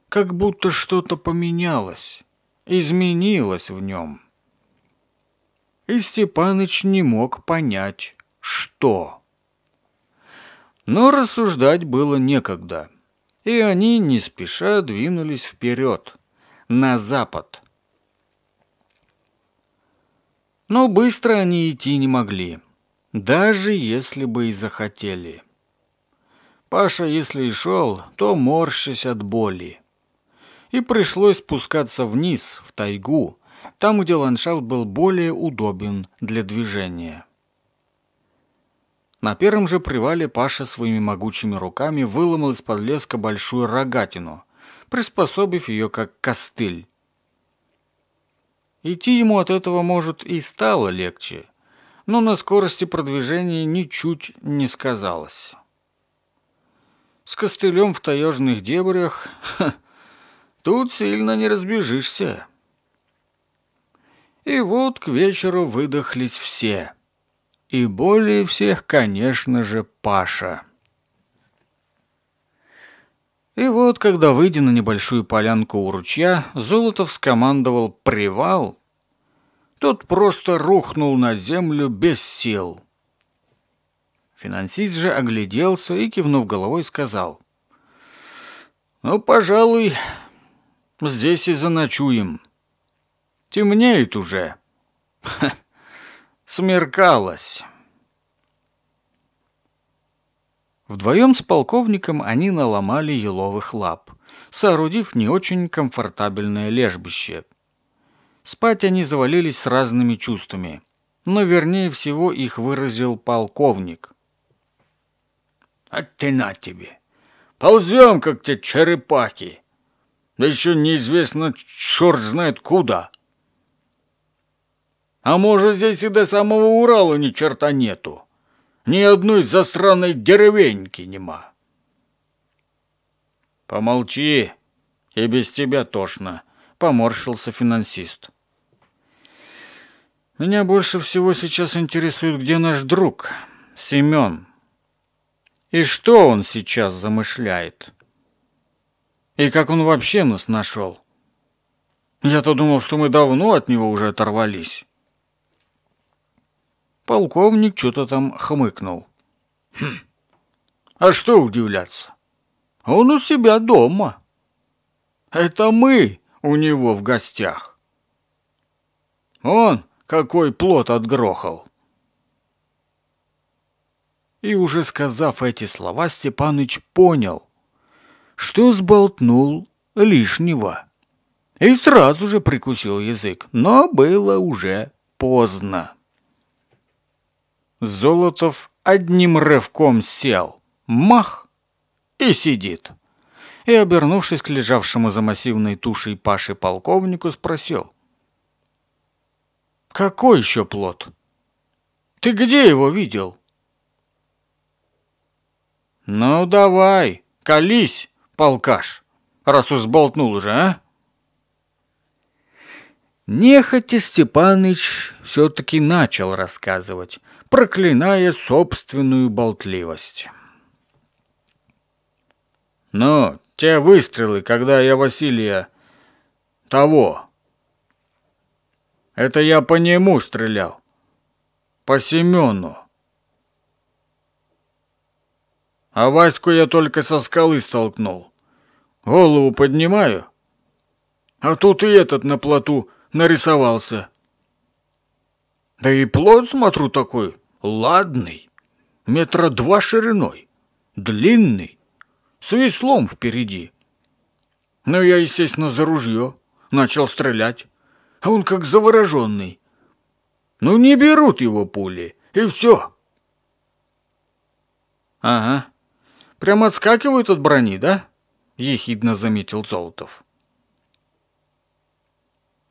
Как будто что-то поменялось, изменилось в нем. И Степаныч не мог понять, что. Но рассуждать было некогда, и они не спеша двинулись вперед, на запад – но быстро они идти не могли, даже если бы и захотели. Паша, если и шел, то морщась от боли. И пришлось спускаться вниз, в тайгу, там, где ландшафт был более удобен для движения. На первом же привале Паша своими могучими руками выломал из подлеска большую рогатину, приспособив ее как костыль. Идти ему от этого, может, и стало легче, но на скорости продвижения ничуть не сказалось. С костылем в таежных дебрях ха, тут сильно не разбежишься. И вот к вечеру выдохлись все. И более всех, конечно же, Паша. И вот, когда, выйдя на небольшую полянку у ручья, Золотов скомандовал «Привал!», тот просто рухнул на землю без сил. Финансист же огляделся и, кивнув головой, сказал «Ну, пожалуй, здесь и заночуем. Темнеет уже». Ха, смеркалось. Вдвоем с полковником они наломали еловых лап, соорудив не очень комфортабельное лежбище. Спать они завалились с разными чувствами, но вернее всего их выразил полковник. «А ты на тебе! Ползем, как те черепахи! Да еще неизвестно, черт знает куда!» «А может, здесь и до самого Урала ни черта нету!» ни одной засранной деревеньки нема. Помолчи, и без тебя тошно, поморщился финансист. Меня больше всего сейчас интересует, где наш друг, Семен. И что он сейчас замышляет? И как он вообще нас нашел? Я-то думал, что мы давно от него уже оторвались. Полковник что-то там хмыкнул. «Хм, а что удивляться? Он у себя дома. Это мы у него в гостях. Он какой плод отгрохал!» И уже сказав эти слова, Степаныч понял, что сболтнул лишнего. И сразу же прикусил язык, но было уже поздно. Золотов одним рывком сел. Мах! И сидит. И, обернувшись к лежавшему за массивной тушей Паши полковнику, спросил. «Какой еще плод? Ты где его видел?» «Ну давай, колись, полкаш, раз уж сболтнул уже, а?» Нехотя Степаныч все-таки начал рассказывать, проклиная собственную болтливость. Но те выстрелы, когда я Василия того... Это я по нему стрелял. По Семену. А Ваську я только со скалы столкнул. Голову поднимаю, а тут и этот на плоту нарисовался. Да и плод, смотрю, такой ладный, метра два шириной, длинный, с веслом впереди. Ну я, естественно, за ружье начал стрелять, а он как завороженный. Ну, не берут его пули, и все. Ага, прямо отскакивают от брони, да? Ехидно заметил Золотов.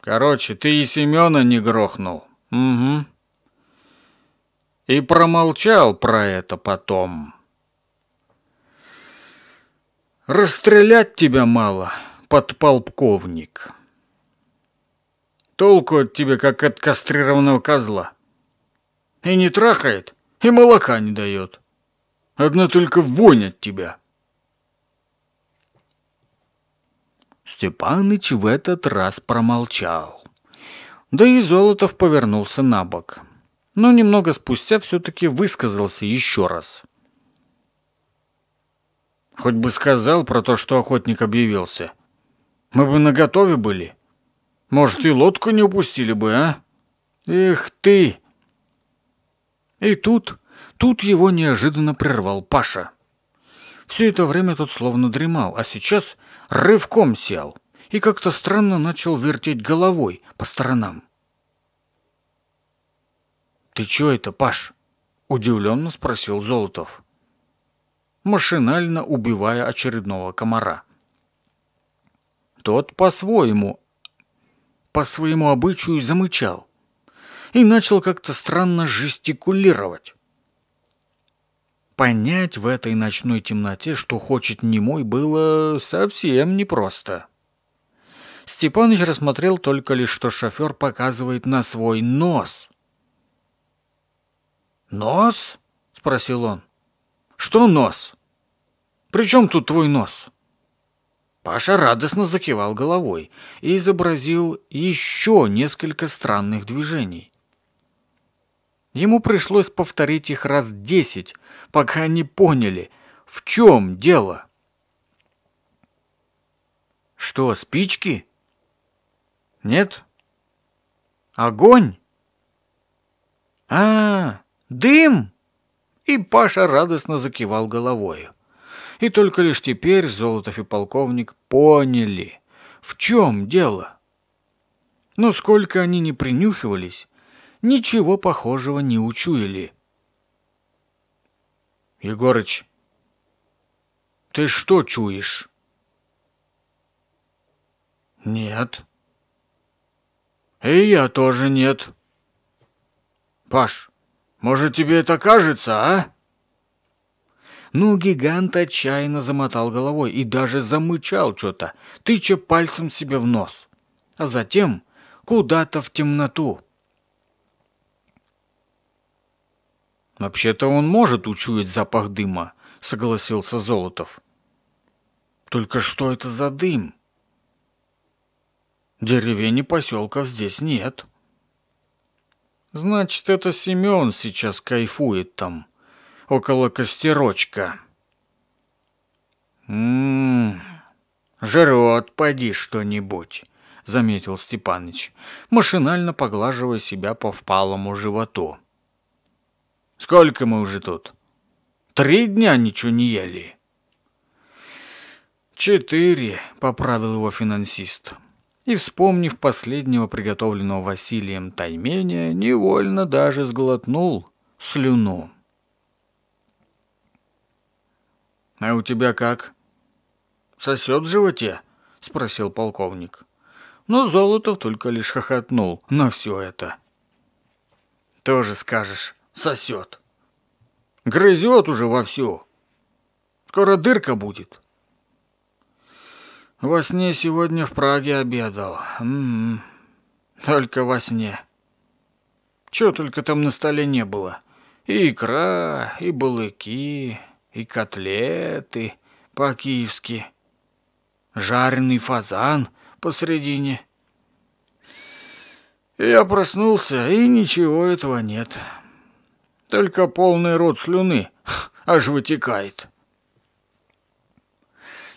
Короче, ты и Семена не грохнул, «Угу». И промолчал про это потом. «Расстрелять тебя мало, подполковник. Толку от тебя, как от кастрированного козла. И не трахает, и молока не дает. Одна только вонь от тебя». Степаныч в этот раз промолчал. Да и Золотов повернулся на бок. Но немного спустя все-таки высказался еще раз. Хоть бы сказал про то, что охотник объявился. Мы бы наготове были. Может, и лодку не упустили бы, а? Эх ты! И тут, тут его неожиданно прервал Паша. Все это время тот словно дремал, а сейчас рывком сел. — и как-то странно начал вертеть головой по сторонам. «Ты чё это, Паш?» – удивленно спросил Золотов, машинально убивая очередного комара. Тот по-своему, по своему обычаю замычал и начал как-то странно жестикулировать. Понять в этой ночной темноте, что хочет немой, было совсем непросто. Степаныч рассмотрел только лишь, что шофер показывает на свой нос. «Нос?» — спросил он. «Что нос? При чем тут твой нос?» Паша радостно закивал головой и изобразил еще несколько странных движений. Ему пришлось повторить их раз десять, пока они поняли, в чем дело. «Что, спички?» Нет? Огонь? А, дым! И Паша радостно закивал головою. И только лишь теперь Золотов и полковник поняли, в чем дело. Но сколько они не принюхивались, ничего похожего не учуяли. «Егорыч, ты что чуешь?» «Нет», и я тоже нет. Паш, может тебе это кажется, а? Ну, гигант отчаянно замотал головой и даже замычал что-то, тыча пальцем себе в нос. А затем куда-то в темноту. «Вообще-то он может учуять запах дыма», — согласился Золотов. «Только что это за дым?» Деревень и поселков здесь нет. Значит, это Семен сейчас кайфует там, около костерочка. Ммм, жрет, поди что-нибудь, заметил Степаныч, машинально поглаживая себя по впалому животу. Сколько мы уже тут? Три дня ничего не ели. Четыре, поправил его финансист и, вспомнив последнего приготовленного Василием тайменя, невольно даже сглотнул слюну. «А у тебя как? Сосет в животе?» — спросил полковник. Но Золотов только лишь хохотнул на все это. «Тоже скажешь, сосет. Грызет уже вовсю. Скоро дырка будет». Во сне сегодня в Праге обедал. М м-м. -м -м. Только во сне. Чего только там на столе не было. И икра, и балыки, и котлеты по-киевски. Жареный фазан посредине. Я проснулся, и ничего этого нет. Только полный рот слюны аж вытекает.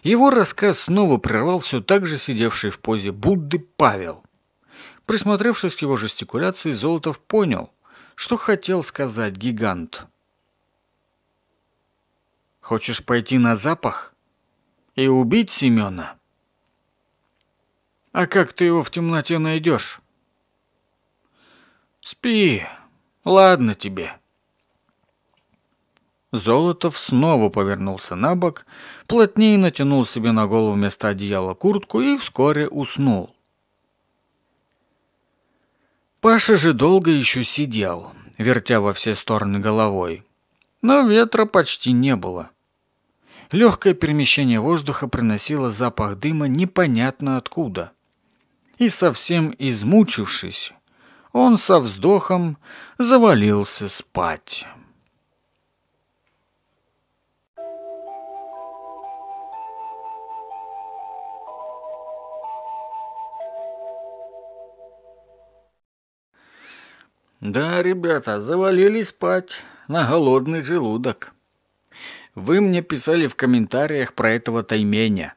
Его рассказ снова прервал все так же сидевший в позе Будды Павел. Присмотревшись к его жестикуляции, Золотов понял, что хотел сказать гигант. «Хочешь пойти на запах и убить Семена?» «А как ты его в темноте найдешь?» «Спи, ладно тебе». Золотов снова повернулся на бок, плотнее натянул себе на голову вместо одеяла куртку и вскоре уснул. Паша же долго еще сидел, вертя во все стороны головой. Но ветра почти не было. Легкое перемещение воздуха приносило запах дыма непонятно откуда. И совсем измучившись, он со вздохом завалился спать. Да, ребята, завалили спать на голодный желудок. Вы мне писали в комментариях про этого тайменя.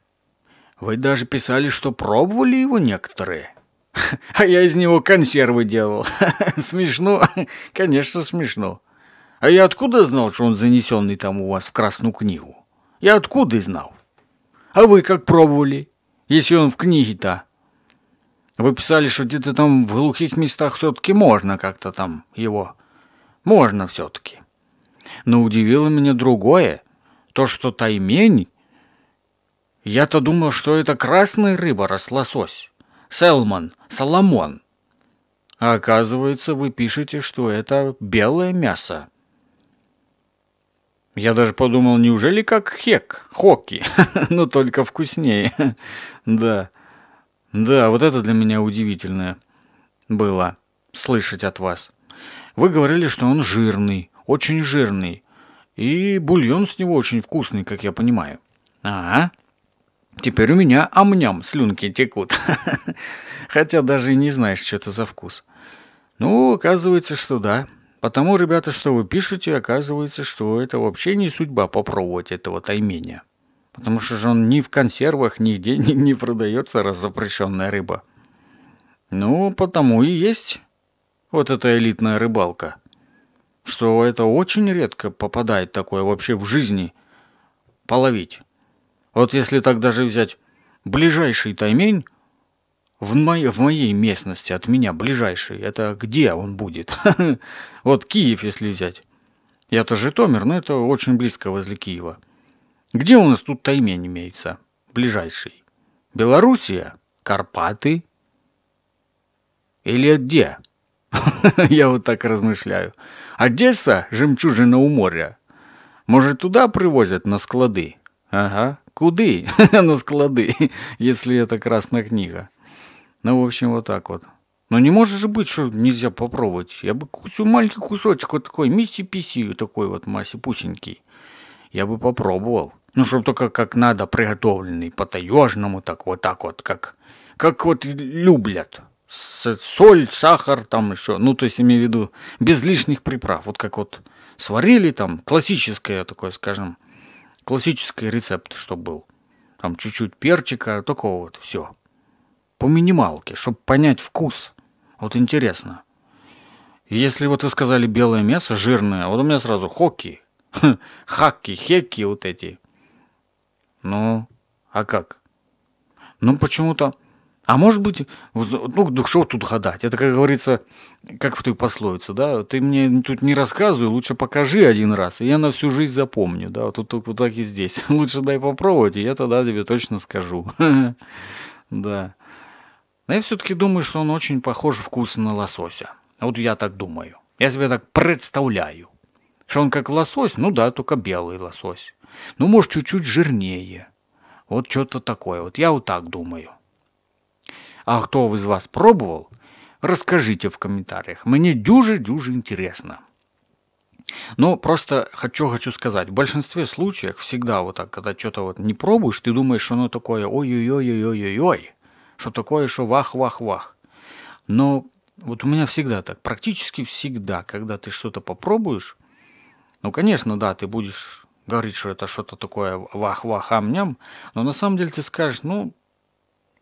Вы даже писали, что пробовали его некоторые. А я из него консервы делал. Смешно? Конечно, смешно. А я откуда знал, что он занесенный там у вас в Красную книгу? Я откуда знал? А вы как пробовали, если он в книге-то? Вы писали, что где-то там в глухих местах все-таки можно как-то там его. Можно все-таки. Но удивило меня другое. То, что таймень... Я-то думал, что это красная рыба, раз лосось. Селман, Соломон. А оказывается, вы пишете, что это белое мясо. Я даже подумал, неужели как хек, хоки, но ну, только вкуснее. да. Да, вот это для меня удивительное было слышать от вас. Вы говорили, что он жирный, очень жирный. И бульон с него очень вкусный, как я понимаю. Ага. Теперь у меня амням слюнки текут. Хотя даже и не знаешь, что это за вкус. Ну, оказывается, что да. Потому, ребята, что вы пишете, оказывается, что это вообще не судьба попробовать этого тайменя потому что же он ни в консервах, нигде не, не продается, раз запрещенная рыба. Ну, потому и есть вот эта элитная рыбалка, что это очень редко попадает такое вообще в жизни половить. Вот если так даже взять ближайший таймень, в, моей, в моей местности от меня ближайший, это где он будет? Вот Киев, если взять. Я-то Житомир, но это очень близко возле Киева. Где у нас тут таймень имеется? Ближайший. Белоруссия? Карпаты? Или где? Я вот так размышляю. Одесса – жемчужина у моря. Может, туда привозят на склады? Ага. Куды? на склады, если это красная книга. Ну, в общем, вот так вот. Но не может же быть, что нельзя попробовать. Я бы кусю маленький кусочек вот такой, мисси-писи, такой вот массе пусенький. Я бы попробовал. Ну, чтобы только как надо, приготовленный по-таежному, так вот так вот, как, как вот любят. Соль, сахар, там еще, ну, то есть, имею в виду, без лишних приправ. Вот как вот сварили там, классическое такое, скажем, классический рецепт, что был. Там чуть-чуть перчика, такого вот, все. По минималке, чтобы понять вкус. Вот интересно. Если вот вы сказали белое мясо, жирное, вот у меня сразу хоки, хаки, хеки вот эти – ну, а как? Ну, почему-то... А может быть, ну, да что тут гадать? Это, как говорится, как в той пословице, да? Ты мне тут не рассказывай, лучше покажи один раз, и я на всю жизнь запомню, да? Вот тут вот так и здесь. Лучше дай попробовать, и я тогда тебе точно скажу. Да. Но я все-таки думаю, что он очень похож вкусно на лосося. А вот я так думаю. Я себе так представляю. Что он как лосось, ну да, только белый лосось. Ну, может, чуть-чуть жирнее. Вот что-то такое. Вот я вот так думаю. А кто из вас пробовал, расскажите в комментариях. Мне дюже-дюже интересно. Но ну, просто хочу, хочу сказать, в большинстве случаев всегда вот так, когда что-то вот не пробуешь, ты думаешь, что оно такое ой-ой-ой-ой-ой-ой, что такое, что вах-вах-вах. Но вот у меня всегда так, практически всегда, когда ты что-то попробуешь, ну, конечно, да, ты будешь говорит, что это что-то такое вах-вах, ам-ням, но на самом деле ты скажешь, ну,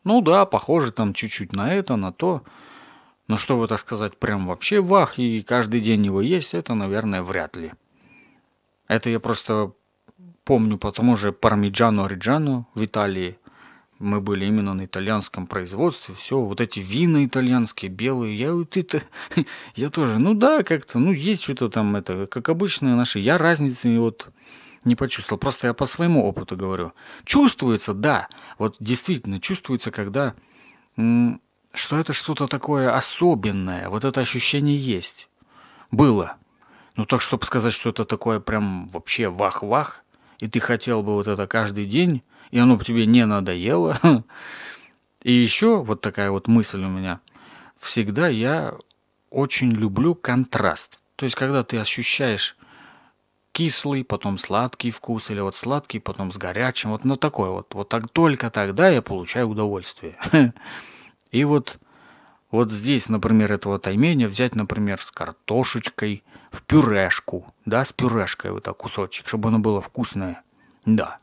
ну да, похоже там чуть-чуть на это, на то, но чтобы так сказать, прям вообще вах, и каждый день его есть, это, наверное, вряд ли. Это я просто помню по тому же Пармиджану Ориджану в Италии. Мы были именно на итальянском производстве, все, вот эти вина итальянские, белые, я вот это, я тоже, ну да, как-то, ну есть что-то там, это, как обычные наши, я разницы вот не почувствовал. Просто я по своему опыту говорю. Чувствуется, да. Вот действительно чувствуется, когда что это что-то такое особенное. Вот это ощущение есть. Было. Ну так, чтобы сказать, что это такое прям вообще вах-вах, и ты хотел бы вот это каждый день, и оно бы тебе не надоело. И еще вот такая вот мысль у меня. Всегда я очень люблю контраст. То есть, когда ты ощущаешь кислый, потом сладкий вкус, или вот сладкий, потом с горячим, вот на ну, такой вот. Вот так только тогда я получаю удовольствие. И вот, вот здесь, например, этого тайменя взять, например, с картошечкой, в пюрешку, да, с пюрешкой вот так кусочек, чтобы оно было вкусное. Да,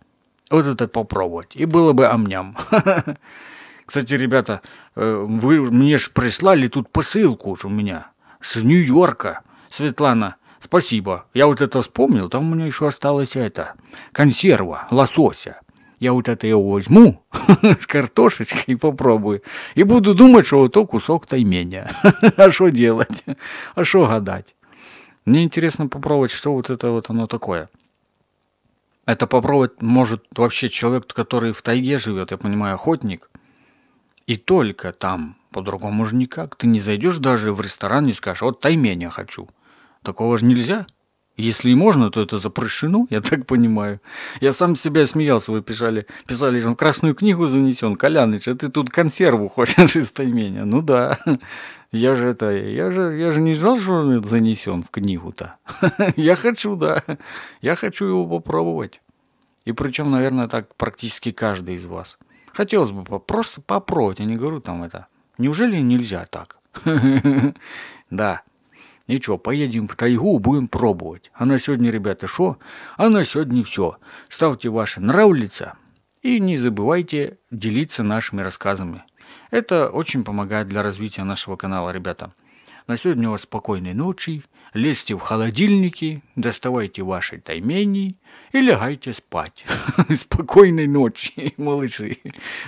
вот это попробовать. И было бы амням. Кстати, ребята, э, вы мне же прислали тут посылку у меня с Нью-Йорка. Светлана Спасибо. Я вот это вспомнил, там у меня еще осталось это, консерва, лосося. Я вот это его возьму с картошечкой и попробую. И буду думать, что вот то кусок тайменя. а что делать? А что гадать? Мне интересно попробовать, что вот это вот оно такое. Это попробовать может вообще человек, который в тайге живет, я понимаю, охотник. И только там, по-другому же никак. Ты не зайдешь даже в ресторан и скажешь, вот тайменя хочу. Такого же нельзя. Если и можно, то это запрещено, я так понимаю. Я сам себя смеялся, вы писали, писали, он «Ну, красную книгу занесен, Коляныч, а ты тут консерву хочешь из тайменя. Ну да, я же это, я же, я же не знал, что он занесен в книгу-то. Я хочу, да, я хочу его попробовать. И причем, наверное, так практически каждый из вас. Хотелось бы просто попробовать, я не говорю там это. Неужели нельзя так? Да, Ничего, поедем в тайгу, будем пробовать. А на сегодня, ребята, что? А на сегодня все. Ставьте ваши нравится, и не забывайте делиться нашими рассказами. Это очень помогает для развития нашего канала, ребята. На сегодня у вас спокойной ночи. Лезьте в холодильники, доставайте ваши таймени и лягайте спать. Спокойной ночи, малыши.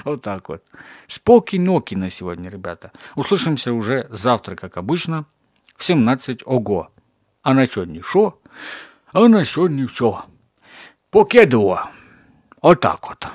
Вот так вот. Споки-ноки на сегодня, ребята. Услышимся уже завтра, как обычно в 17 ого. А на сьогодні що? А на сьогодні все. Покидало. Отак от.